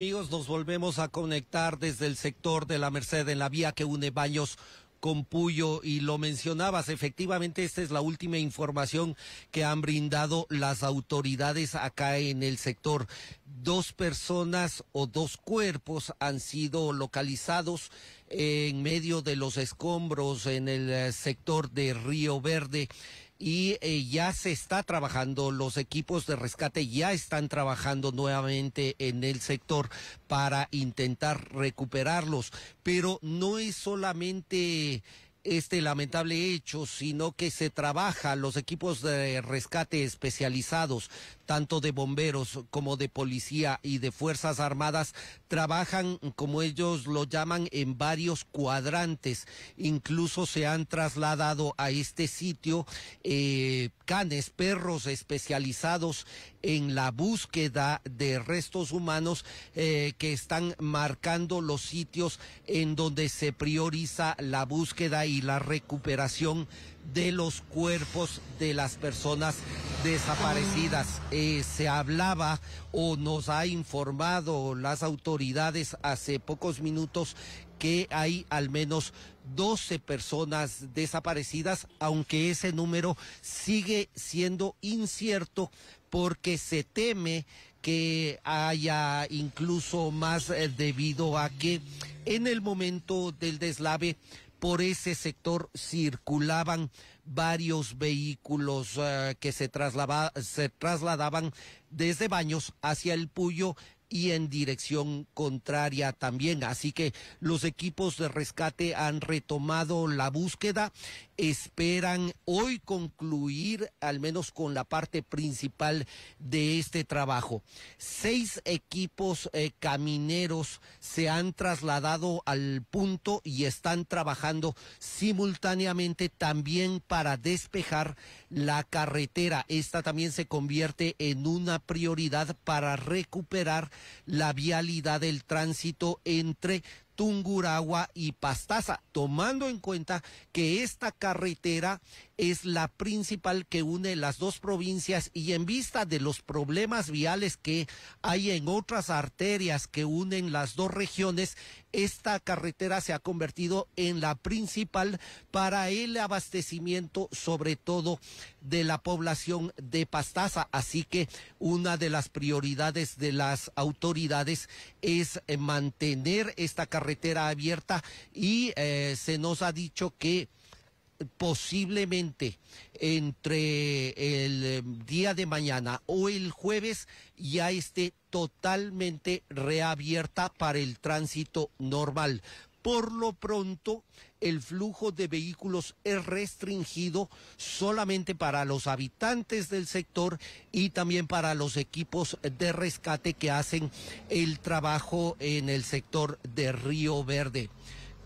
Amigos, nos volvemos a conectar desde el sector de la Merced en la vía que une Baños con Puyo y lo mencionabas, efectivamente esta es la última información que han brindado las autoridades acá en el sector. Dos personas o dos cuerpos han sido localizados en medio de los escombros en el eh, sector de Río Verde y eh, ya se está trabajando, los equipos de rescate ya están trabajando nuevamente en el sector para intentar recuperarlos, pero no es solamente este lamentable hecho, sino que se trabaja los equipos de rescate especializados, tanto de bomberos como de policía y de Fuerzas Armadas, trabajan, como ellos lo llaman, en varios cuadrantes. Incluso se han trasladado a este sitio eh, canes, perros especializados en la búsqueda de restos humanos eh, que están marcando los sitios en donde se prioriza la búsqueda la recuperación de los cuerpos de las personas desaparecidas. Eh, se hablaba o nos ha informado las autoridades hace pocos minutos que hay al menos 12 personas desaparecidas, aunque ese número sigue siendo incierto porque se teme que haya incluso más eh, debido a que en el momento del deslave por ese sector circulaban varios vehículos eh, que se, se trasladaban desde Baños hacia el Puyo y en dirección contraria también. Así que los equipos de rescate han retomado la búsqueda, esperan hoy concluir al menos con la parte principal de este trabajo. Seis equipos eh, camineros se han trasladado al punto y están trabajando simultáneamente también para despejar la carretera. Esta también se convierte en una prioridad para recuperar la vialidad del tránsito entre Tunguragua y Pastaza, tomando en cuenta que esta carretera es la principal que une las dos provincias y en vista de los problemas viales que hay en otras arterias que unen las dos regiones, esta carretera se ha convertido en la principal para el abastecimiento sobre todo de la población de Pastaza. Así que una de las prioridades de las autoridades es mantener esta carretera abierta y eh, se nos ha dicho que posiblemente entre el eh, día de mañana o el jueves ya esté totalmente reabierta para el tránsito normal. Por lo pronto, el flujo de vehículos es restringido solamente para los habitantes del sector y también para los equipos de rescate que hacen el trabajo en el sector de Río Verde.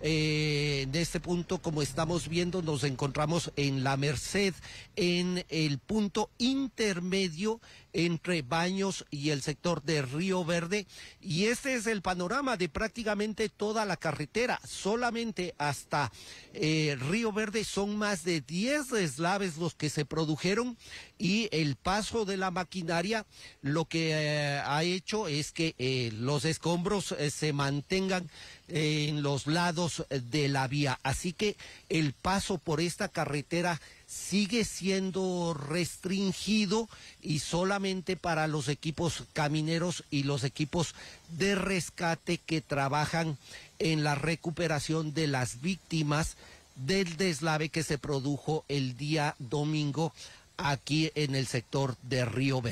Eh, en este punto, como estamos viendo, nos encontramos en la Merced, en el punto intermedio entre Baños y el sector de Río Verde. Y este es el panorama de prácticamente toda la carretera. Solamente hasta eh, Río Verde son más de 10 deslaves los que se produjeron y el paso de la maquinaria lo que eh, ha hecho es que eh, los escombros se mantengan en los lados de la vía. Así que el paso por esta carretera sigue siendo restringido y solamente para los equipos camineros y los equipos de rescate que trabajan en la recuperación de las víctimas del deslave que se produjo el día domingo aquí en el sector de Río Verde.